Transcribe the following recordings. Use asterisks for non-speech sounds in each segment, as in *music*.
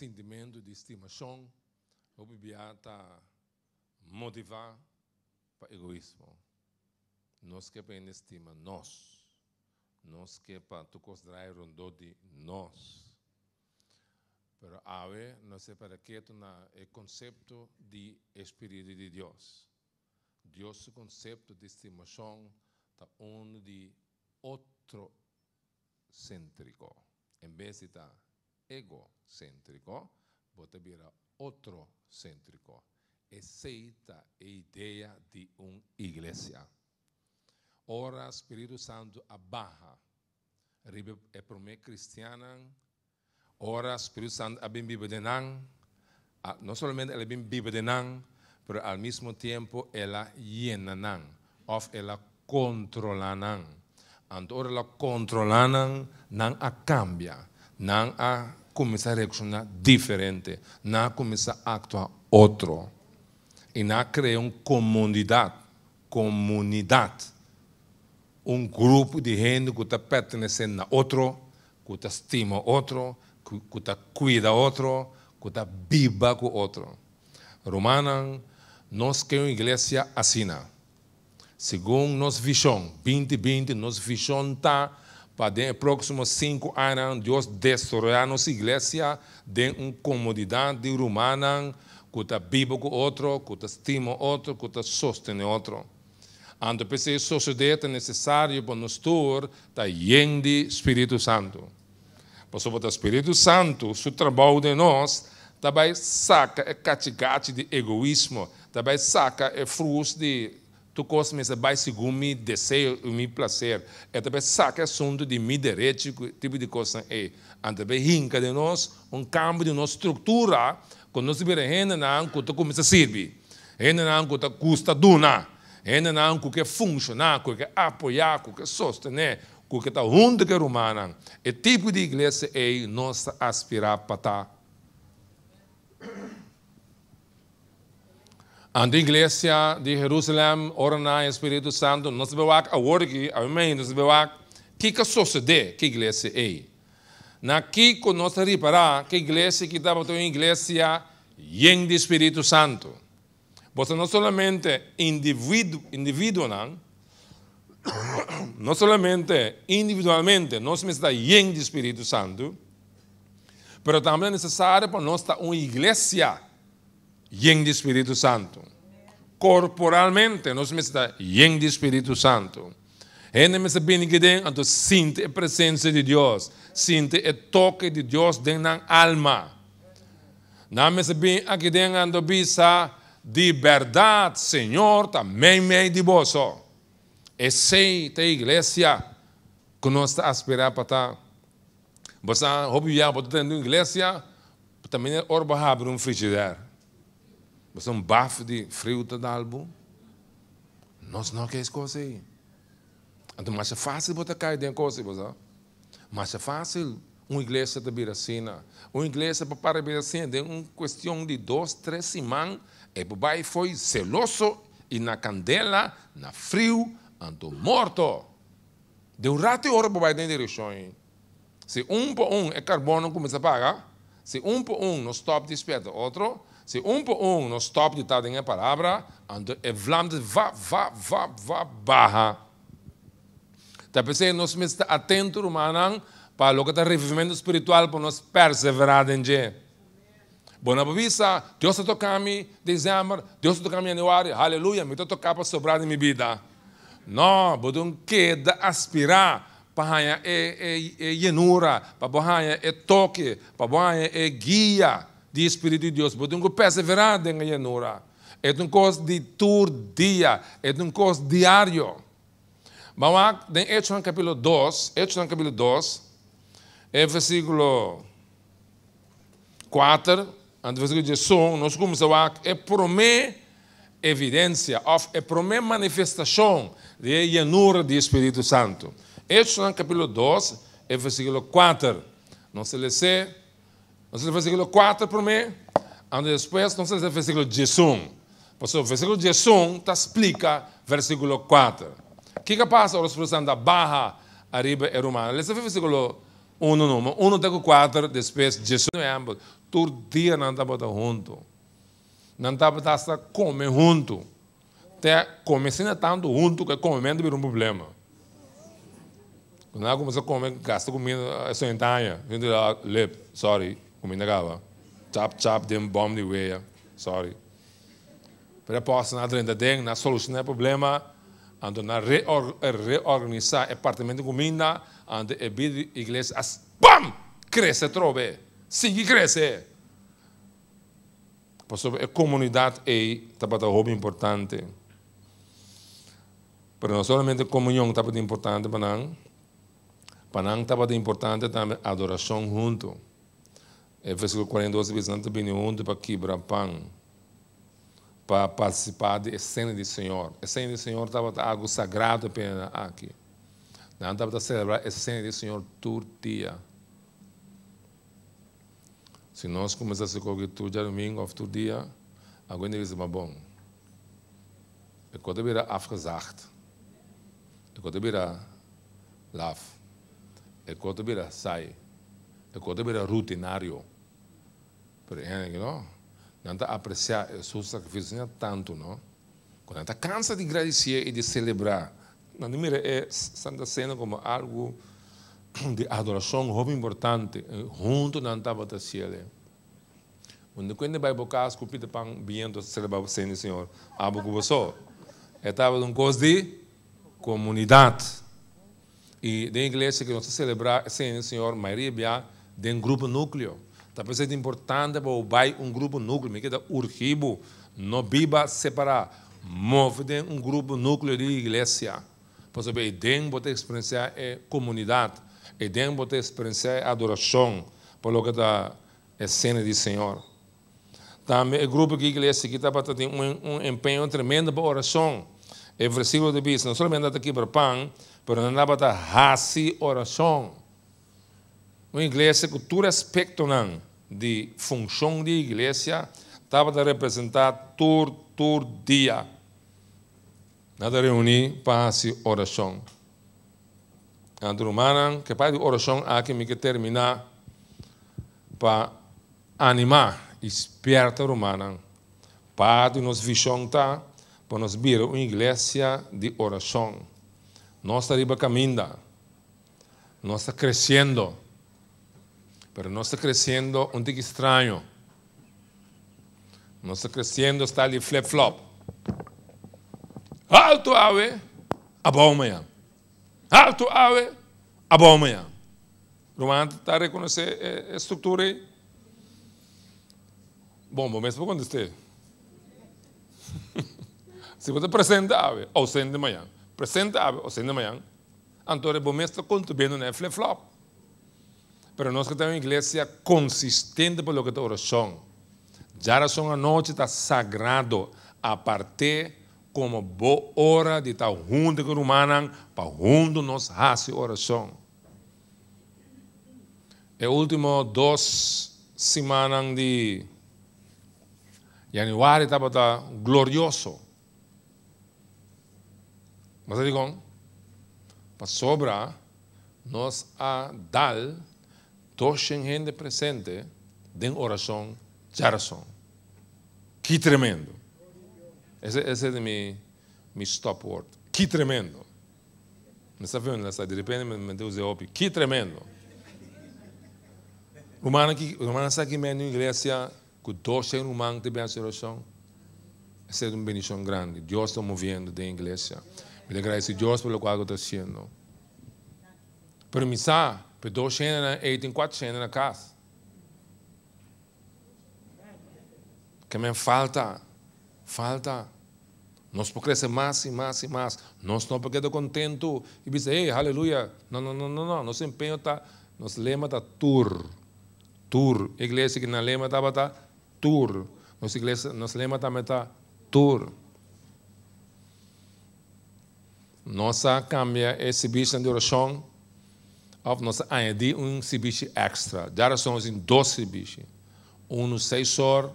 sentimento de estimação, o bebê está motivar para egoísmo. Nós que bem é estima nós. Nós que é para tu considerar um de nós. Pero ave, não sei para que na é conceito de Espírito de Deus. Deus o conceito de estimação está um de outro cêntrico. Em vez de estar tá egocéntrico você otro céntrico cêntrico. Aceita idea idea de una iglesia. Ora, Espíritu Santo, abaja. Ribe e promê cristiana. Ora, Espíritu Santo, abim no solamente solamente pero abim en mas ao mesmo tempo ela nan. of ela controlan nan. ora la controlan, nan a cambia. não a começar a reaccionar diferente, não a começar a actuar outro. E não a criar uma comunidade, comunidade, um grupo de gente que está pertencendo a outro, que está estima outro, que está cuida outro, que está viva com outro. Romana, nós queremos é uma igreja assim. Né? Segundo nossa visão, 2020, nossa visão está para os próximos cinco anos, Deus destruirá nossa igreja de uma comodidade humana que está vivo com outro, que está estima outro, que está sustenta outro. Ando pensei, sociedade é necessário para nós ter, está lleno Espírito Santo. Por sobre o Espírito Santo, o trabalho de nós, também saca o catigate de egoísmo, também saca o fruto de tu costa me saber segundo me desejo e me prazer. É também saca assunto de me direito, tipo de coisa é. E também rinca de nós um cambio de nossa estrutura, quando nós vira renda na anco, tu começa a servir. Renda na anco, tu custa duna. Renda na anco, que funcionar, que apoiar, que sostener, que está onde que rumana. É tipo de igreja é nossa aspirar para estar tá And the Iglesia de Jerusalém orna na Espírito Santo, nos bewac a orgi, amém, nos bewac, que que sucede que Iglesia é? Na que que nós reparar que Iglesia que dá para Iglesia em de Espírito Santo. Você não somente indivíduo, indivíduo não, *coughs* não somente individualmente nós está em de Espírito Santo, mas também é necessário para nós estar uma Iglesia Yen de Espírito Santo. Corporalmente, nós precisamos em de Espírito Santo. Ainda mais bem que tem, então sinta a presença de Deus, sinta o toque de Deus dentro da alma. Não mais bem aqui tem, então bisa de verdade, Senhor, também me de vós. E sei a igreja que nós está aspirar para estar. Você, óbvio, ah, já, você tem igreja, também é orba para abrir um frigideiro. Você um bafo de fruta de álbum? Nós não queremos coisa Então, mais é fácil botar cair dentro coisa, você. É? é fácil uma igreja de Biracina. Uma igreja para para Biracina de uma questão de dois, três semanas. E o pai foi celoso e na candela, na frio, andou morto. De um rato e hora o pai tem direção. Se um por um é carbono começa a pagar, se um por um não stop desperta outro, se um por um nós top de tal em la palavra, ando hablando va, va, va, va, baja. nós mesmo mesta atento rumanan para lo que está revivimento espiritual para nós perseverar en je. Bona visa, Deus está tocando em dezembro, Deus está tocando em janeiro, aleluia, me está tocando para sobrar em minha vida. Não, bodum queda aspirar para a é, é, é llenura, para ganhar é toque, para a é guia de Espírito de Deus. Porque você perseverar em llanura. É um curso de todo dia, é um curso diário. Vamos lá, em Hechos capítulo 2, Hechos capítulo 2, é versículo 4, no versículo 18, nós começamos a é promê evidência, é promê manifestação de llanura do Espírito Santo. Hechos capítulo 2, é versículo 4. Nós lemos Entonces é o versículo 4 por mí, y después, entonces o versículo 11. Pues versículo 11 te explica versículo 4. o que que passa? pasa ahora expressão da barra arriba é romana? Lê o versículo 1, número 1 até 4, depois ambos, todo dia não estava junto. Não estava comer junto. Até começando tanto junto que comendo vira um problema. Quando ela começa a comer, gasta comida, é sua entanha. Vindo lá, lê, sorry indagava. Chap chap dem bom de weia. Sorry. para posso na drenda den na solucionar problema ando na reor, reorganizar apartamento comina ando e bid igreja as bam cresce trove, Sigue cresce. Pastor, a comunidade é tapata hobby importante. para não somente a comunhão de importante, mas não, mas não tapata importante também a adoração junto versículo 42 diz: Não te benunte para quebrar pão, para participar da cena do Senhor. A cena do Senhor estava algo sagrado para aqui. Não estava a celebrar a cena do Senhor todo dia. Se nós começássemos com todo dia domingo, ou todo dia, alguém diz: Mas bom, eu quero vir afgesagt. Eu quero é laf. Eu quero vir sai. Eu quero vir rutinário. Eh, não? Nanta apreciar o seu sacrifício tanto, não? Quando nanta cansa de agradecer e de celebrar, nanta mira é Santa Cena como algo de adoração muito importante, eh, junto nanta batalha. Quando quando vai buscar as copias de pão, vindo celebrar o Senhor, abo com você. Estava um coisa de comunidade. E da igreja que nós celebramos, Senhor, Maria Bia, de um grupo núcleo. Talvez tá presente importante para o pai um grupo núcleo, que é urgibo, não viva separar. Move um grupo núcleo de igreja. Por exemplo, que pode experienciar é comunidade, Edem pode experienciar é adoração, por lo que está a é cena do Senhor. Também o é grupo que igreja que está para ter um, um empenho tremendo para a oração. é versículo de Bíblia, não somente andar aqui para pão, mas não está para a oração uma igreja que todas de função de igreja estava a representar todo, todo dia. Nada reunir para se oração. Andrumanan, que para de oração que me que terminar para animar, esperta romana. Para de nos visão para nos vir uma igreja de oração. Nós estamos caminhando, nós estamos crescendo. pero no está creciendo un tic extraño. No está creciendo, está ali flip-flop. Alto ave, abomanhã. Alto ave, abomanhã. Romano está a reconhecer la estrutura aí. Bom, momento para quando esteja. Se você apresentava, ou sendo de eh, manhã, *laughs* apresentava, ausente sendo de manhã, então o momento está contribuindo na flip-flop. Pero nós que temos uma igreja consistente lo que é oração. Já oração à noite está sagrado. A partir como boa hora de estar junto com o humano, para junto nós fazer oração. E último dois semanas de janeiro estava tá, glorioso. Mas eu digo, para sobra, nós a dar Tochen gente presente, den oração, já razão. Que tremendo. Esse, esse é meu, meu stop word. Que tremendo. Não está vendo? De repente, me deu o Que tremendo. Romana que Romana sabe que em igreja com doce em Romana tem oração. Essa é uma benção grande. Deus está movendo de igreja. Me agradeço a Deus pelo que está sendo. Pero missá, Për do shenën e 804 shenën e que Kemë falta, falta. Nós por crescer mais e mais e mais. Nós não porque estou e dizer, ei, aleluia. Não, não, não, não, não. Nosso empenho está, nosso lema está tur. Tur. Igreja que na lema estava está tur. Nossa igreja, nosso lema também está tur. Nossa cambia esse bicho de oração Auf nós añadir um ceviche extra. Já somos em assim, dois ceviches. Um no sexor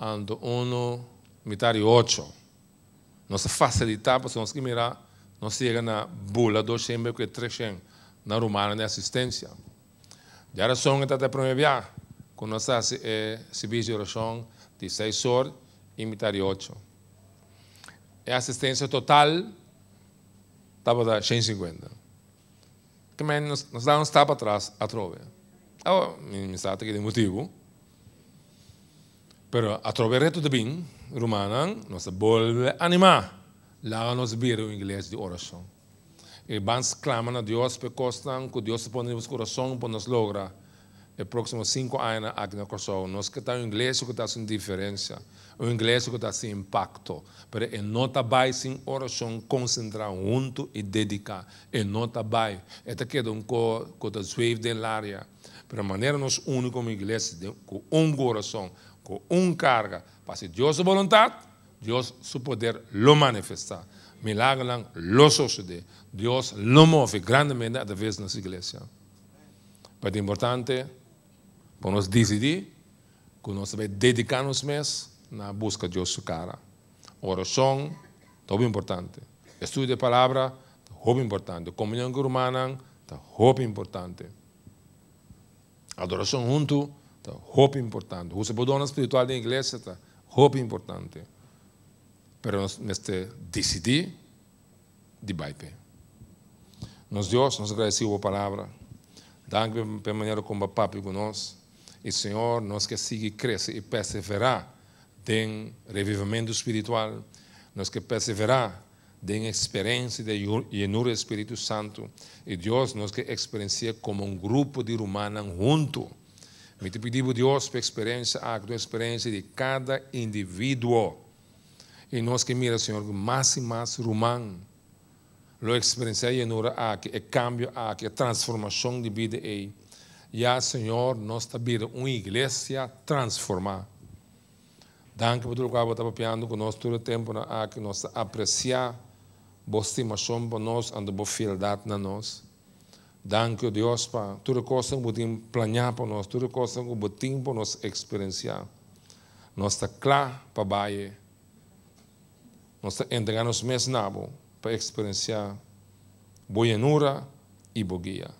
e um mitad e oito. Nós facilitamos, nós que mirar, nós chega na bula do xembe que trexem na rumana de assistência. Já são então, até promover com nossa eh, ceviche de oração de sexor e mitad e oito. É assistência total, estava da 150 que nos, nos dá uns tapas atrás a trove. Agora, ah, me sabe que tem motivo. Pero a trove reto de bem, romana, nos volve animar. Lá eh, nos vira o inglês de oração. E vans clamam a Deus, porque costam que Deus põe no coração para nos lograr nos próximos cinco anos aqui na Kosovo. Nós que está o inglês que está sem diferença, o inglês que está sem impacto, mas em nota bem sem oração concentrar junto e dedicar. Em nota bem, Esta que é um co que está suave da área. a maneira nós une como igreja, com um coração, com um carga, para se Deus a vontade, Deus o poder lo manifestar. Milagre lang lo suceder Deus lo move grandemente através da nossa igreja. Mas é importante para nós decidir que nós vamos dedicar nos mês na busca de Deus cara. Oração, tá muito importante. Estudo de palavra, muito tá importante. Comunhão com humana, muito tá importante. Adoração junto, muito importante. Uso por espiritual da igreja, muito importante. Mas nós decidir de baixo. Nos Deus, nos agradecemos a palavra. Danke pela maneira como o Papa conosco e Senhor, nós que siga cresce e perseverar tem revivimento espiritual, nós que perseverar tem experiência de llenura do Espírito Santo e Deus nós que experiencia como um grupo de humanos junto. Me te pedimos, Deus, para experiência, a experiência de cada indivíduo. E nós que mira, Senhor, mais e mais rumano lo experiência llenura, a que é cambio, a que é transformação de vida. E e a Senhor, nos abrir uma igreja transformada. Danke ah, por tudo que você oh está apoiando, com nós todo o tempo na que nós apreciar boa estimação para nós e boa fidelidade na nós. Danke, Deus, para tudo o que você planejar para nós, tudo o que você para nós experienciar. Nós está claro para baixo. Nós está entregando os mesmos para experienciar boa e boa guia.